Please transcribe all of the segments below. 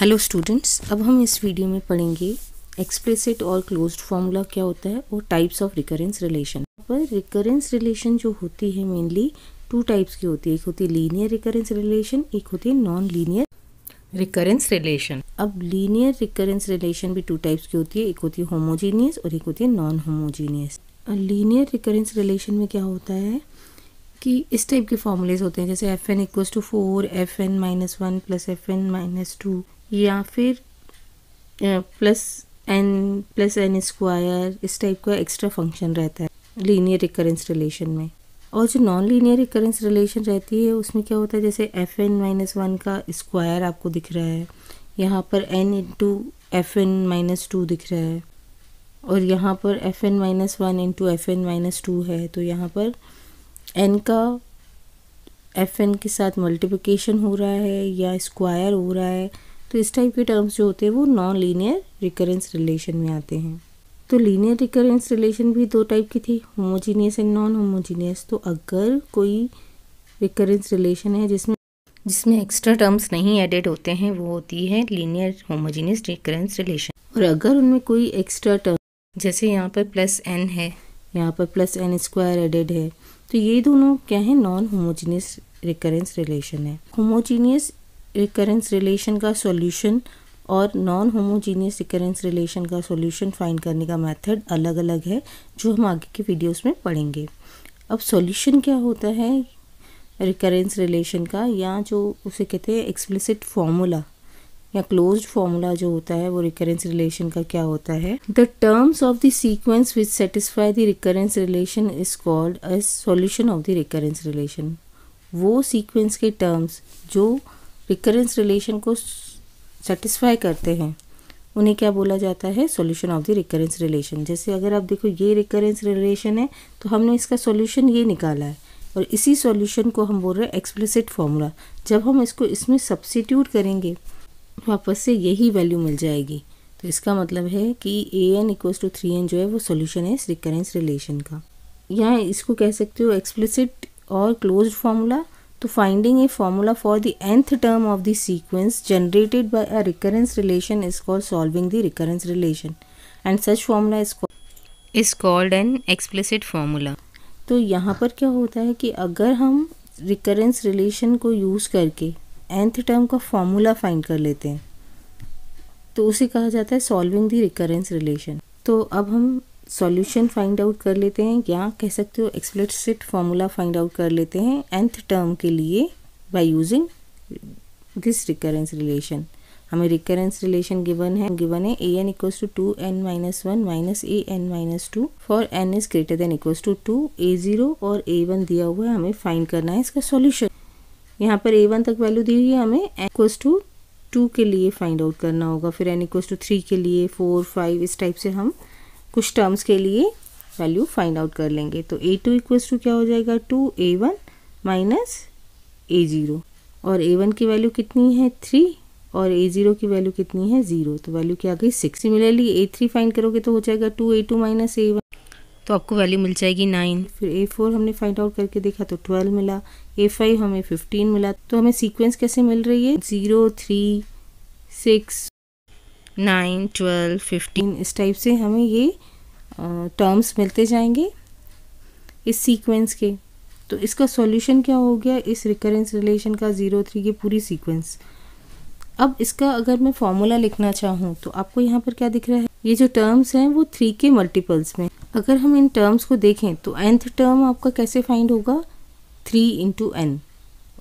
Hello students अब हम इस वीडियो में पढ़ेंगे एक्सप्लिसिट और क्लोज्ड फॉर्मूला क्या होता है और टाइप्स ऑफ रिकरेंस रिलेशन पर रिकरेंस रिलेशन जो होती है मेनली टू टाइप्स की होती है एक होती है लीनियर रिकरेंस रिलेशन एक होती है नॉन लीनियर रिकरेंस रिलेशन अब लीनियर रिकरेंस रिलेशन भी टू टाइप्स की होती है एक होती है होमोजीनियस और एक होती है non homogeneous linear recurrence relation में क्या होता है कि इस टाइप के फॉर्मूलेज होते हैं जैसे f n equals to four f n minus one plus f n minus two या फिर plus n plus n square इस टाइप का एक्स्ट्रा फंक्शन रहता है लीनियर रिकरेंस रिलेशन में और जो नॉन लीनियर रिकरेंस रिलेशन रहती है उसमें क्या होता है जैसे एफ एन माइनस वन का स्क्वायर आपको दिख रहा है यहाँ पर n into f n minus two दिख रहा है और यहाँ पर f n minus one into f n minus two है तो यहाँ पर एन का एफ एन के साथ मल्टीप्लिकेशन हो रहा है या स्क्वायर हो रहा है तो इस टाइप के टर्म्स जो होते हैं वो नॉन लीनियर रिकरेंस रिलेशन में आते हैं तो लीनियर रिकरेंस रिलेशन भी दो टाइप की थी होमोजीनियस एंड नॉन होमोजीनियस तो अगर कोई रिकरेंस रिलेशन है जिसमें जिसमें एक्स्ट्रा टर्म्स नहीं एडेड होते हैं वो होती है लीनियर होमोजीनियस रिकरेंस रिलेशन और अगर उनमें कोई एक्स्ट्रा टर्म जैसे यहाँ पर प्लस एन है यहाँ पर प्लस एन स्क्वायर एडेड है तो ये दोनों क्या है नॉन होमोजीनियस रिकरेंस रिलेशन है होमोजीनियस रिकरेंस रिलेशन का सॉल्यूशन और नॉन होमोजीनियस रिकरेंस रिलेशन का सॉल्यूशन फाइंड करने का मेथड अलग अलग है जो हम आगे के वीडियोस में पढ़ेंगे अब सॉल्यूशन क्या होता है रिकरेंस रिलेशन का या जो उसे कहते हैं एक्सप्लिसिट फॉर्मूला या क्लोज फॉर्मूला जो होता है वो रिकरेंस रिलेशन का क्या होता है the terms of the sequence which satisfy the recurrence relation is called a solution of the recurrence relation वो सीक्वेंस के टर्म्स जो रिकरेंस रिलेशन को सेटिस्फाई करते हैं उन्हें क्या बोला जाता है solution of the recurrence relation जैसे अगर आप देखो ये रिकरेंस रिलेशन है तो हमने इसका सॉल्यूशन ये निकाला है और इसी सॉल्यूशन को हम बोल रहे हैं एक्सप्लिसिट फार्मूला जब हम इसको इसमें सब्सिट्यूट करेंगे वापस से यही वैल्यू मिल जाएगी तो इसका मतलब है कि a n equals to three n जो है वो सोल्यूशन है इस रिकरेंस रिलेशन का यहाँ इसको कह सकते हो एक्सप्लिसिट और close formula to finding a formula for the nth term of the sequence generated by a recurrence relation is called solving the recurrence relation and such formula is called is called an explicit formula तो यहाँ पर क्या होता है कि अगर हम recurrence relation को यूज़ करके nth टर्म का फॉर्मूला फाइंड कर लेते हैं तो उसे कहा जाता है सॉल्विंग द रिकरेंस रिलेशन तो अब हम सॉल्यूशन फाइंड आउट कर लेते हैं या कह सकते हो एक्सप्लिसिट फॉर्मूला फाइंड आउट कर लेते हैं nth टर्म के लिए by using this recurrence relation हमें रिकरेंस रिलेशन गिवन है गिवन है a n equals to two n minus one minus a n minus two for n is greater than equals to two a zero और a one दिया हुआ है हमें find करना है इसका सॉल्यूशन यहाँ पर ए वन तक वैल्यू दी हुई है हमें एन इक्वल्स टू टू के लिए फाइंड आउट करना होगा फिर एन इक्वल्स टू थ्री के लिए फोर फाइव इस टाइप से हम कुछ टर्म्स के लिए वैल्यू फाइंड आउट कर लेंगे तो ए टू इक्वल्स टू क्या हो जाएगा two a one minus a zero और ए वन की वैल्यू कितनी है थ्री और ए ज़ीरो की वैल्यू कितनी है ज़ीरो तो वैल्यू क्या आ गई six similarly a three find करोगे तो हो जाएगा two a two minus a one तो आपको वैल्यू मिल जाएगी नाइन फिर ए फोर हमने फाइंड आउट करके देखा तो ट्वेल्व मिला ए फाइव हमें फिफ्टीन मिला तो हमें सीक्वेंस कैसे मिल रही है zero three six nine twelve fifteen इस टाइप से हमें ये टर्म्स मिलते जाएंगे इस सीक्वेंस के तो इसका सॉल्यूशन क्या हो गया इस रिकरेंस रिलेशन का ज़ीरो थ्री की पूरी सीक्वेंस अब इसका अगर मैं फॉर्मूला लिखना चाहूँ तो आपको यहाँ पर क्या दिख रहा है ये जो टर्म्स हैं वो थ्री के मल्टीपल्स में अगर हम इन टर्म्स को देखें तो एंथ टर्म आपका कैसे फाइंड होगा three into n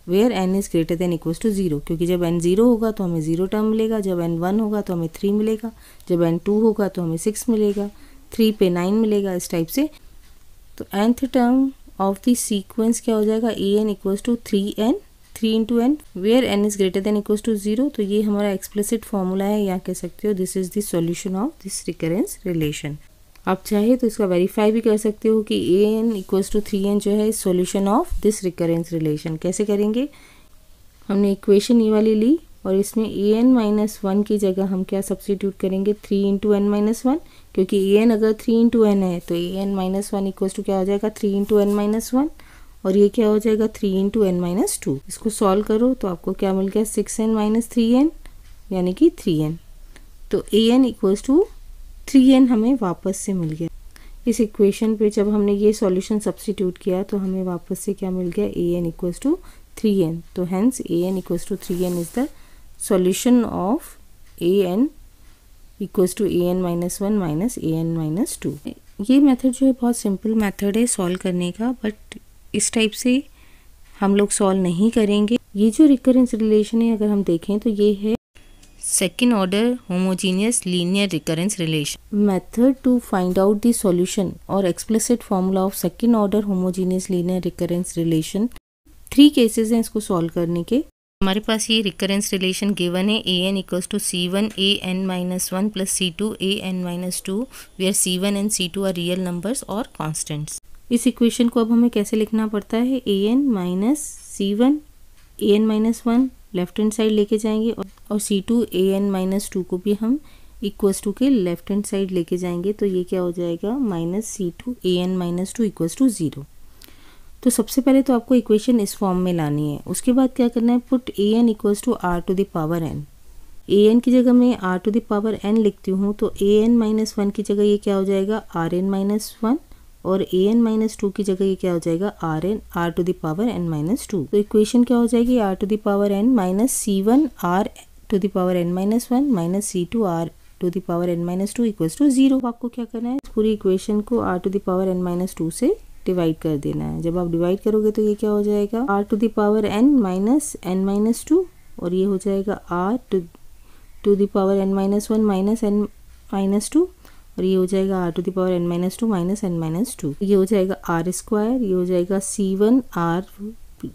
where n is greater than equal to zero क्योंकि जब एन ज़ीरो होगा तो हमें ज़ीरो टर्म मिलेगा जब एन वन होगा तो हमें थ्री मिलेगा जब एन टू होगा तो हमें सिक्स मिलेगा थ्री पे नाइन मिलेगा इस टाइप से तो nth term of the sequence क्या हो जाएगा a n equals to three n three into n where n is greater than equals to zero तो ये हमारा एक्सप्लिसिट फॉर्मूला है यहाँ कह सकते हो this is the solution of this recurrence relation आप चाहे तो इसका वेरीफाई भी कर सकते हो कि a n equals to three n जो है solution of this recurrence relation कैसे करेंगे हमने इक्वेशन ये वाली ली और इसमें ए एन माइनस वन की जगह हम क्या सब्सटीट्यूट करेंगे three into n minus one क्योंकि ए एन अगर थ्री इंटू एन है तो a n minus one equals to क्या हो जाएगा three into n minus one और ये क्या हो जाएगा three into n minus two इसको सॉल्व करो तो आपको क्या मिल गया six n minus three n यानी कि थ्री एन तो a n equals to three n हमें वापस से मिल गया इस इक्वेशन पे जब हमने ये सॉल्यूशन सब्सिट्यूट किया तो हमें वापस से क्या मिल गया a n equals to three n तो hence a n equals to three n is the solution of a n equals to a n minus one minus a n minus two ये मेथड जो है बहुत simple method है solve करने का but इस type से हम लोग सॉल्व नहीं करेंगे ये जो रिकरेंस रिलेशन है अगर हम देखें तो ये है second order homogeneous linear recurrence relation. Method to find out the solution or explicit formula of second order homogeneous linear recurrence relation. Three cases हैं इसको सॉल्व करने के हमारे पास ये रिकरेंस रिलेशन गिवन है a n equals to c one a n minus one plus c two a n minus two where c one and c two are real numbers और constants इस equation को अब हमें कैसे लिखना पड़ता है a n minus c one a n minus one left hand side लेके जाएंगे और c two a n minus two को भी हम इक्वस टू के लेफ्ट हैंड साइड लेके जाएंगे तो ये क्या हो जाएगा minus c two a n minus two equals to zero तो सबसे पहले तो आपको इक्वेशन इस फॉर्म में लानी है उसके बाद क्या करना है put a n equals to r to the power n a n की जगह मैं r to the power n लिखती हूँ तो ए एन माइनस वन की जगह ये क्या हो जाएगा आर एन माइनस वन और ए एन माइनस टू की जगह ये क्या हो जाएगा r n r to the power n minus two तो इक्वेशन क्या हो जाएगी r to the power n minus c one r to the power n minus one minus c two r to the power n minus two equal to zero आपको क्या करना है पूरी equation को r to the power n minus two से divide कर देना है जब आप डिवाइड करोगे तो ये क्या हो जाएगा r to the power n minus n minus two और ये हो जाएगा r to to the power n minus one minus n minus two और ये हो जाएगा r to the power n minus two minus n minus two ये हो जाएगा आर स्क्वायर ये हो जाएगा c one r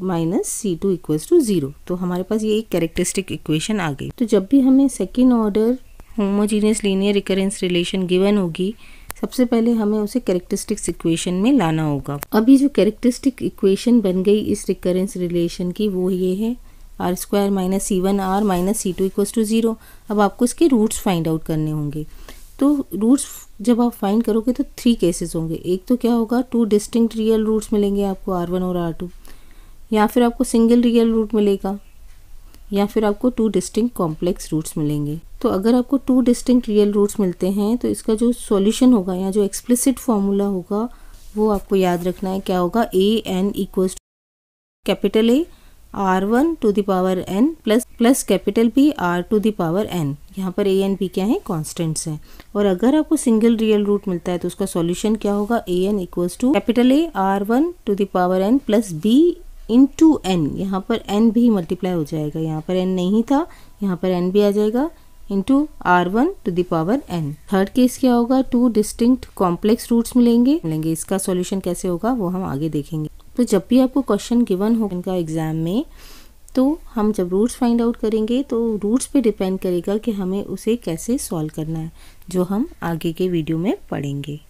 minus c two equals to zero तो हमारे पास ये एक कैरेक्टरिस्टिक इक्वेशन आ गई तो जब भी हमें second order homogeneous linear recurrence relation given होगी सबसे पहले हमें उसे कैरेक्टरिस्टिक्स इक्वेशन में लाना होगा अभी जो कैरेक्टरिस्टिक इक्वेशन बन गई इस रिकरेंस रिलेशन की वो ये है r square minus c one r minus c two equals to zero अब आपको इसके रूट्स फाइंड आउट करने होंगे तो रूट्स जब आप फाइंड करोगे तो थ्री केसेस होंगे एक तो क्या होगा टू डिस्टिंक्ट रियल रूट्स मिलेंगे आपको आर वन और आर टू या फिर आपको सिंगल रियल रूट मिलेगा या फिर आपको टू डिस्टिंक्ट कॉम्प्लेक्स रूट्स मिलेंगे तो अगर आपको टू डिस्टिंक्ट रियल रूट्स मिलते हैं तो इसका जो सॉल्यूशन होगा या जो एक्सप्लिसिट फॉर्मूला होगा वो आपको याद रखना है क्या होगा a n equals capital A r one to the power n plus plus capital P r to the power एन यहाँ पर ए एन पी क्या है कॉन्स्टेंट्स हैं और अगर आपको सिंगल रियल रूट मिलता है तो उसका सॉल्यूशन क्या होगा a n equals to capital A r one to the power n plus B into n यहाँ पर एन भी मल्टीप्लाई हो जाएगा यहाँ पर एन नहीं था यहाँ पर एन भी आ जाएगा into r one to the power n third case क्या होगा टू डिस्टिंक्ट कॉम्प्लेक्स रूट्स मिलेंगे मिलेंगे इसका सॉल्यूशन कैसे होगा वो हम आगे देखेंगे तो जब भी आपको क्वेश्चन गिवन हो इनका एग्ज़ाम में तो हम जब रूट्स फाइंड आउट करेंगे तो रूट्स पे डिपेंड करेगा कि हमें उसे कैसे सॉल्व करना है जो हम आगे के वीडियो में पढ़ेंगे